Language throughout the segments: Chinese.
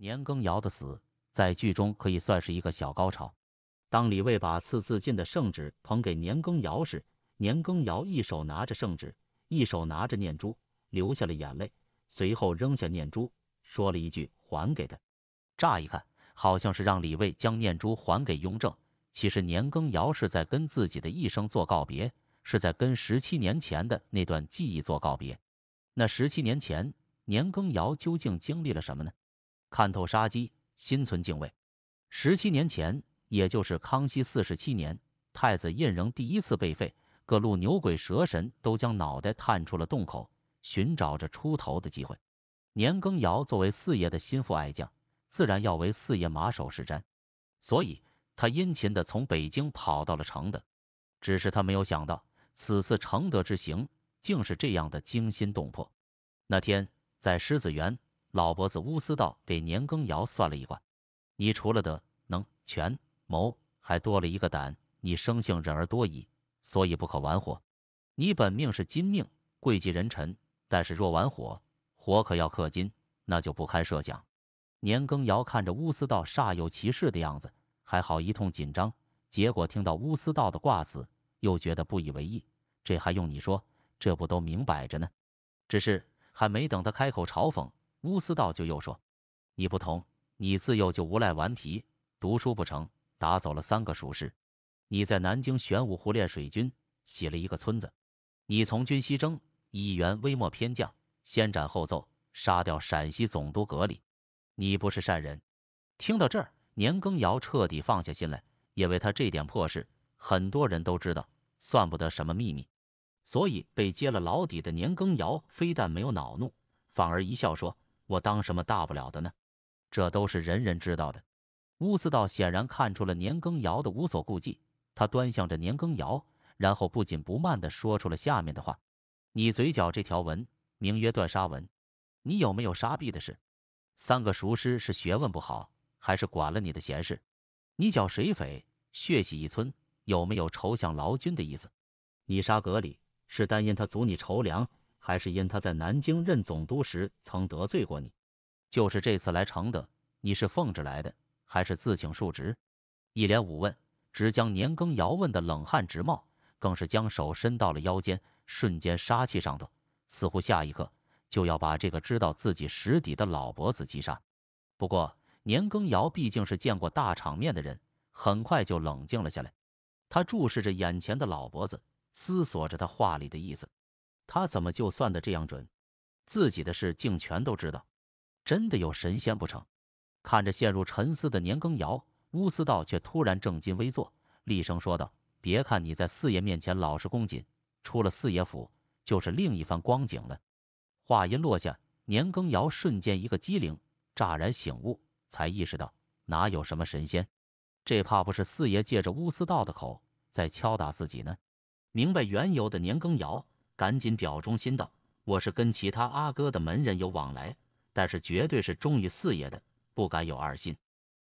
年羹尧的死在剧中可以算是一个小高潮。当李卫把赐自尽的圣旨捧给年羹尧时，年羹尧一手拿着圣旨，一手拿着念珠，流下了眼泪，随后扔下念珠，说了一句“还给他”。乍一看，好像是让李卫将念珠还给雍正，其实年羹尧是在跟自己的一生做告别，是在跟十七年前的那段记忆做告别。那十七年前，年羹尧究竟经历了什么呢？看透杀机，心存敬畏。十七年前，也就是康熙四十七年，太子胤仍第一次被废，各路牛鬼蛇神都将脑袋探出了洞口，寻找着出头的机会。年羹尧作为四爷的心腹爱将，自然要为四爷马首是瞻，所以他殷勤的从北京跑到了承德。只是他没有想到，此次承德之行竟是这样的惊心动魄。那天在狮子园。老伯子乌斯道给年羹尧算了一卦，你除了德、能、权、谋，还多了一个胆。你生性忍而多疑，所以不可玩火。你本命是金命，贵气人臣，但是若玩火，火可要克金，那就不堪设想。年羹尧看着乌斯道煞有其事的样子，还好一通紧张，结果听到乌斯道的卦子，又觉得不以为意。这还用你说？这不都明摆着呢？只是还没等他开口嘲讽，乌斯道就又说：“你不同，你自幼就无赖顽皮，读书不成，打走了三个书师。你在南京玄武湖练水军，洗了一个村子。你从军西征，一员微末偏将，先斩后奏，杀掉陕西总督阁里。你不是善人。”听到这儿，年羹尧彻底放下心来，因为他这点破事，很多人都知道，算不得什么秘密。所以被揭了老底的年羹尧，非但没有恼怒，反而一笑说。我当什么大不了的呢？这都是人人知道的。乌斯道显然看出了年羹尧的无所顾忌，他端详着年羹尧，然后不紧不慢地说出了下面的话：你嘴角这条纹，名曰断杀纹，你有没有杀婢的事？三个熟师是学问不好，还是管了你的闲事？你剿水匪，血洗一村，有没有仇降劳军的意思？你杀格里，是担心他阻你筹粮？还是因他在南京任总督时曾得罪过你。就是这次来承德，你是奉旨来的，还是自请述职？一连五问，直将年羹尧问得冷汗直冒，更是将手伸到了腰间，瞬间杀气上头，似乎下一刻就要把这个知道自己实底的老伯子击杀。不过，年羹尧毕竟是见过大场面的人，很快就冷静了下来。他注视着眼前的老伯子，思索着他话里的意思。他怎么就算的这样准？自己的事竟全都知道，真的有神仙不成？看着陷入沉思的年羹尧，乌思道却突然正襟危坐，厉声说道：“别看你在四爷面前老实恭谨，出了四爷府就是另一番光景了。”话音落下，年羹尧瞬间一个机灵，乍然醒悟，才意识到哪有什么神仙，这怕不是四爷借着乌思道的口在敲打自己呢？明白缘由的年羹尧。赶紧表忠心道：“我是跟其他阿哥的门人有往来，但是绝对是忠于四爷的，不敢有二心。”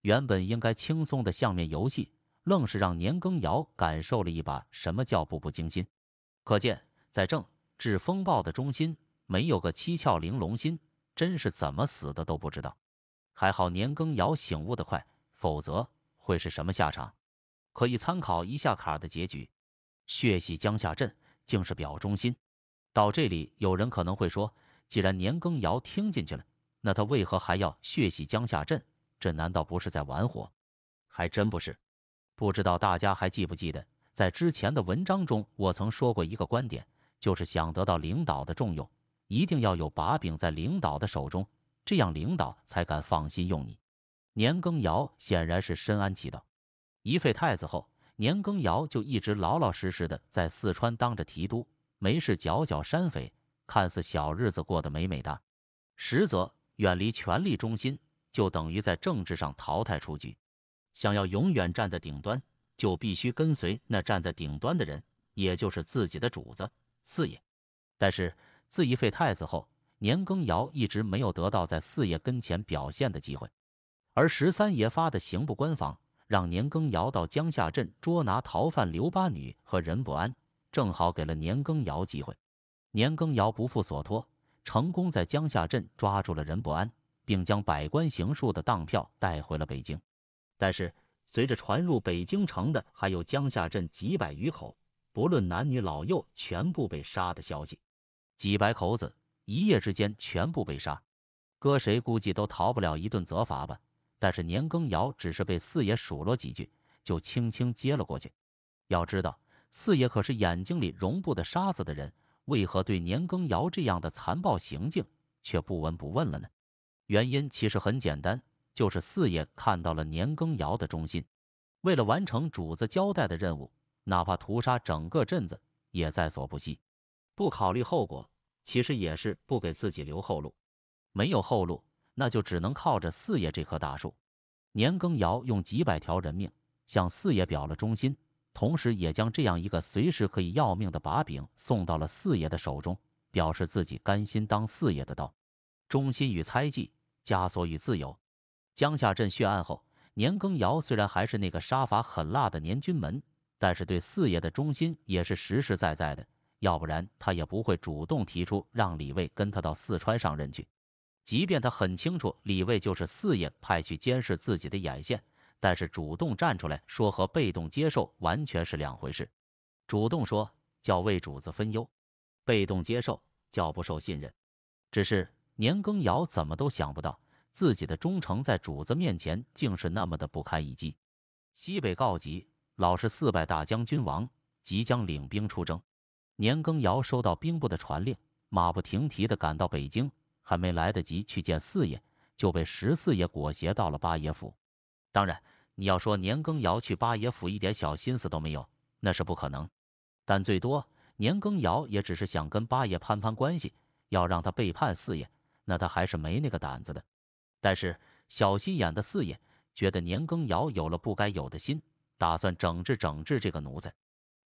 原本应该轻松的相面游戏，愣是让年羹尧感受了一把什么叫步步惊心。可见，在政治风暴的中心，没有个七窍玲珑心，真是怎么死的都不知道。还好年羹尧醒悟的快，否则会是什么下场？可以参考一下卡的结局，血洗江夏镇。竟是表忠心。到这里，有人可能会说，既然年羹尧听进去了，那他为何还要血洗江夏镇？这难道不是在玩火？还真不是。不知道大家还记不记得，在之前的文章中，我曾说过一个观点，就是想得到领导的重用，一定要有把柄在领导的手中，这样领导才敢放心用你。年羹尧显然是深谙其道。一废太子后，年羹尧就一直老老实实的在四川当着提督，没事剿剿山匪，看似小日子过得美美哒，实则远离权力中心，就等于在政治上淘汰出局。想要永远站在顶端，就必须跟随那站在顶端的人，也就是自己的主子四爷。但是自一废太子后，年羹尧一直没有得到在四爷跟前表现的机会，而十三爷发的刑部官房。让年羹尧到江夏镇捉拿逃犯刘八女和任伯安，正好给了年羹尧机会。年羹尧不负所托，成功在江夏镇抓住了任伯安，并将百官行数的当票带回了北京。但是，随着传入北京城的还有江夏镇几百余口，不论男女老幼，全部被杀的消息。几百口子一夜之间全部被杀，搁谁估计都逃不了一顿责罚吧。但是年羹尧只是被四爷数落几句，就轻轻接了过去。要知道，四爷可是眼睛里容不得沙子的人，为何对年羹尧这样的残暴行径却不闻不问了呢？原因其实很简单，就是四爷看到了年羹尧的忠心，为了完成主子交代的任务，哪怕屠杀整个镇子也在所不惜，不考虑后果，其实也是不给自己留后路。没有后路。那就只能靠着四爷这棵大树。年羹尧用几百条人命向四爷表了忠心，同时也将这样一个随时可以要命的把柄送到了四爷的手中，表示自己甘心当四爷的刀。忠心与猜忌，枷锁与自由。江夏镇血案后，年羹尧虽然还是那个杀伐狠辣的年军门，但是对四爷的忠心也是实实在在的，要不然他也不会主动提出让李卫跟他到四川上任去。即便他很清楚李卫就是四爷派去监视自己的眼线，但是主动站出来说和被动接受完全是两回事。主动说叫为主子分忧，被动接受叫不受信任。只是年羹尧怎么都想不到，自己的忠诚在主子面前竟是那么的不堪一击。西北告急，老是四拜大将军王即将领兵出征。年羹尧收到兵部的传令，马不停蹄的赶到北京。还没来得及去见四爷，就被十四爷裹挟到了八爷府。当然，你要说年羹尧去八爷府一点小心思都没有，那是不可能。但最多年羹尧也只是想跟八爷攀攀关系，要让他背叛四爷，那他还是没那个胆子的。但是小心眼的四爷觉得年羹尧有了不该有的心，打算整治整治这个奴才。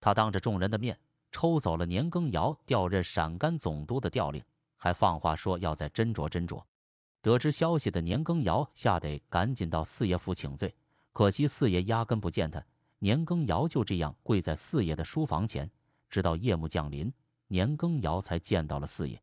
他当着众人的面抽走了年羹尧调任陕甘总督的调令。还放话说要再斟酌斟酌。得知消息的年羹尧吓得赶紧到四爷府请罪，可惜四爷压根不见他。年羹尧就这样跪在四爷的书房前，直到夜幕降临，年羹尧才见到了四爷。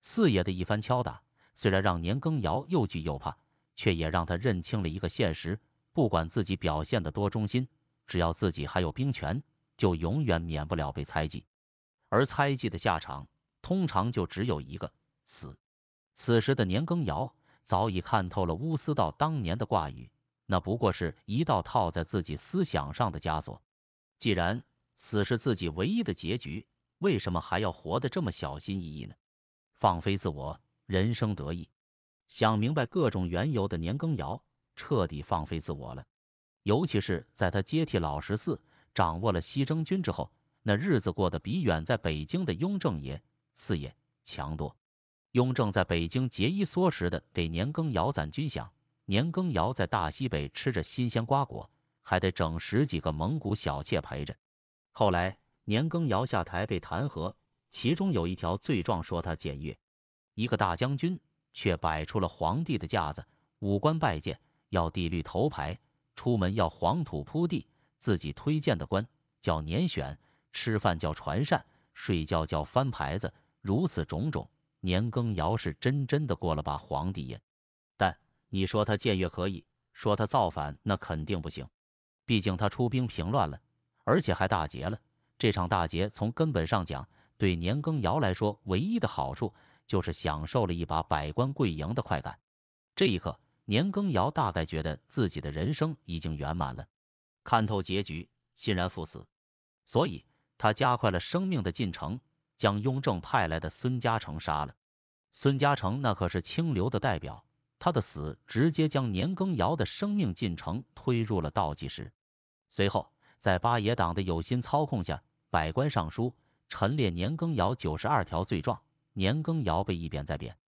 四爷的一番敲打，虽然让年羹尧又惧又怕，却也让他认清了一个现实：不管自己表现的多忠心，只要自己还有兵权，就永远免不了被猜忌。而猜忌的下场，通常就只有一个。死。此时的年羹尧早已看透了乌思道当年的卦语，那不过是一道套在自己思想上的枷锁。既然死是自己唯一的结局，为什么还要活得这么小心翼翼呢？放飞自我，人生得意。想明白各种缘由的年羹尧彻底放飞自我了。尤其是在他接替老十四，掌握了西征军之后，那日子过得比远在北京的雍正爷、四爷强多。雍正在北京节衣缩食的给年羹尧攒军饷，年羹尧在大西北吃着新鲜瓜果，还得整十几个蒙古小妾陪着。后来年羹尧下台被弹劾，其中有一条罪状说他僭越，一个大将军却摆出了皇帝的架子，五官拜见要递绿头牌，出门要黄土铺地，自己推荐的官叫年选，吃饭叫传膳，睡觉叫翻牌子，如此种种。年羹尧是真真的过了把皇帝瘾，但你说他僭越可以说他造反，那肯定不行，毕竟他出兵平乱了，而且还大捷了。这场大捷从根本上讲，对年羹尧来说唯一的好处就是享受了一把百官跪迎的快感。这一刻，年羹尧大概觉得自己的人生已经圆满了，看透结局，欣然赴死，所以他加快了生命的进程。将雍正派来的孙嘉诚杀了。孙嘉诚那可是清流的代表，他的死直接将年羹尧的生命进程推入了倒计时。随后，在八爷党的有心操控下，百官上书，陈列年羹尧九十二条罪状，年羹尧被一贬再贬。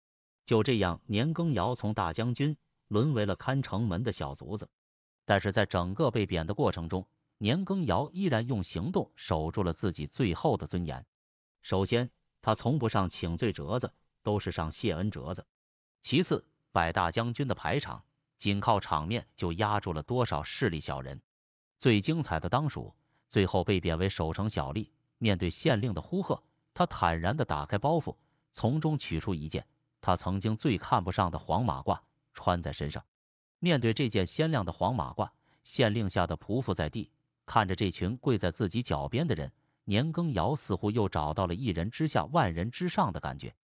就这样，年羹尧从大将军沦为了看城门的小卒子。但是在整个被贬的过程中，年羹尧依然用行动守住了自己最后的尊严。首先，他从不上请罪折子，都是上谢恩折子。其次，百大将军的排场，仅靠场面就压住了多少势力小人。最精彩的当属最后被贬为守城小吏，面对县令的呼喝，他坦然的打开包袱，从中取出一件他曾经最看不上的黄马褂，穿在身上。面对这件鲜亮的黄马褂，县令吓得匍匐在地，看着这群跪在自己脚边的人。年羹尧似乎又找到了一人之下万人之上的感觉。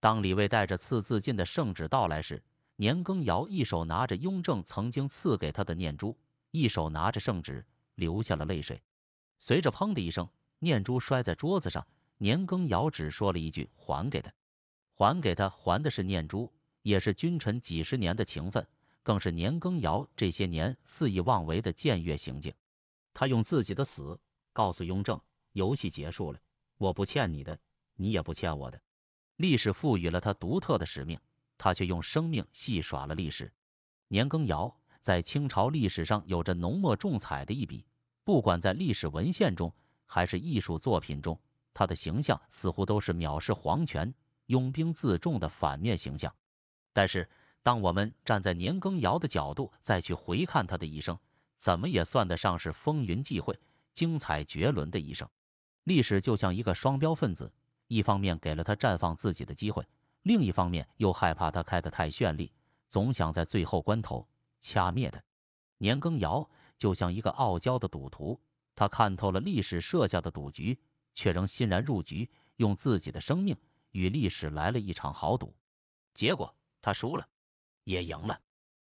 当李卫带着赐自尽的圣旨到来时，年羹尧一手拿着雍正曾经赐给他的念珠，一手拿着圣旨，流下了泪水。随着砰的一声，念珠摔在桌子上，年羹尧只说了一句：“还给他，还给他，还的是念珠，也是君臣几十年的情分，更是年羹尧这些年肆意妄为的僭越行径。”他用自己的死告诉雍正。游戏结束了，我不欠你的，你也不欠我的。历史赋予了他独特的使命，他却用生命戏耍了历史。年羹尧在清朝历史上有着浓墨重彩的一笔，不管在历史文献中还是艺术作品中，他的形象似乎都是藐视皇权、拥兵自重的反面形象。但是，当我们站在年羹尧的角度再去回看他的一生，怎么也算得上是风云际会、精彩绝伦的一生。历史就像一个双标分子，一方面给了他绽放自己的机会，另一方面又害怕他开得太绚丽，总想在最后关头掐灭他。年羹尧就像一个傲娇的赌徒，他看透了历史设下的赌局，却仍欣然入局，用自己的生命与历史来了一场豪赌，结果他输了，也赢了。